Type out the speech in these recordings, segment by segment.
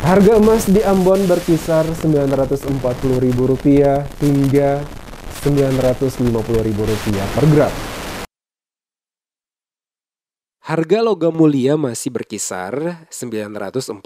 Harga emas di Ambon berkisar Rp940.000 hingga Rp950.000 per gram. Harga logam mulia masih berkisar Rp940.000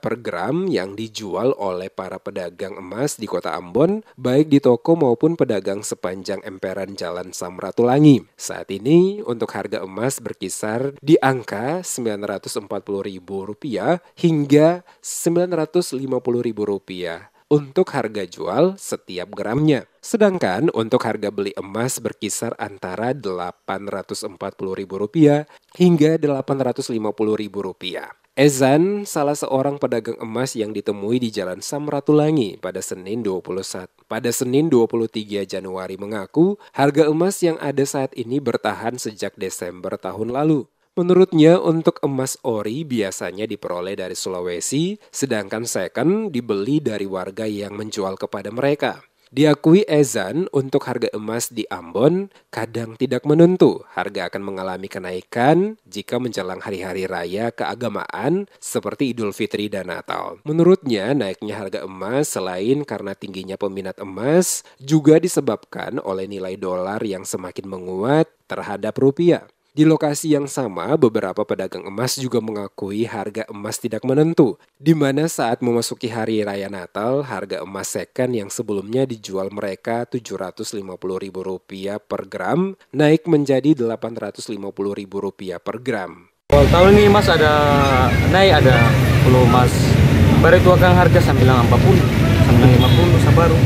per gram yang dijual oleh para pedagang emas di kota Ambon, baik di toko maupun pedagang sepanjang emperan Jalan Samratulangi. Saat ini, untuk harga emas berkisar di angka Rp940.000 hingga Rp950.000 untuk harga jual setiap gramnya. Sedangkan untuk harga beli emas berkisar antara Rp840.000 hingga Rp850.000. Ezan, salah seorang pedagang emas yang ditemui di Jalan Samratulangi pada Senin 21 pada Senin 23 Januari mengaku harga emas yang ada saat ini bertahan sejak Desember tahun lalu. Menurutnya untuk emas ori biasanya diperoleh dari Sulawesi, sedangkan second dibeli dari warga yang menjual kepada mereka. Diakui Ezan untuk harga emas di Ambon kadang tidak menentu. Harga akan mengalami kenaikan jika menjelang hari-hari raya keagamaan seperti Idul Fitri dan Natal. Menurutnya, naiknya harga emas selain karena tingginya peminat emas juga disebabkan oleh nilai dolar yang semakin menguat terhadap rupiah. Di lokasi yang sama, beberapa pedagang emas juga mengakui harga emas tidak menentu, di mana saat memasuki hari raya Natal, harga emas second yang sebelumnya dijual mereka Rp750.000 per gram naik menjadi Rp850.000 per gram. Well, tahun ini emas ada naik ada puluh emas. Baru itu akan harga sambilan 40, sambilan 50 baru,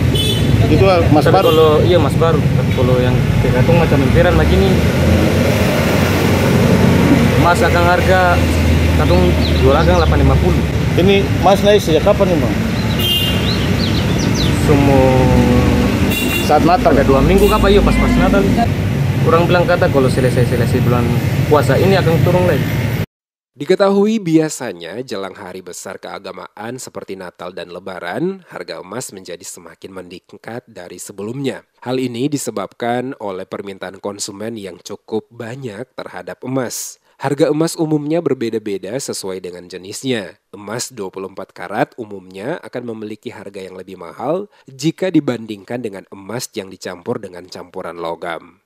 Itu mas baru. Kalau iya mas baru, tapi kalau yang tergantung macam impiran macam ini Pas akan harga kantung dua ragang 850. Ini Mas naik sejak kapan nih, Bang? Semua saat Natal ada dua minggu kapan yuk iya pas pas Natal. Kurang bilang kata kalau selesai-selesai bulan puasa ini akan turun lagi. Diketahui biasanya jelang hari besar keagamaan seperti Natal dan Lebaran, harga emas menjadi semakin meningkat dari sebelumnya. Hal ini disebabkan oleh permintaan konsumen yang cukup banyak terhadap emas. Harga emas umumnya berbeda-beda sesuai dengan jenisnya. Emas 24 karat umumnya akan memiliki harga yang lebih mahal jika dibandingkan dengan emas yang dicampur dengan campuran logam.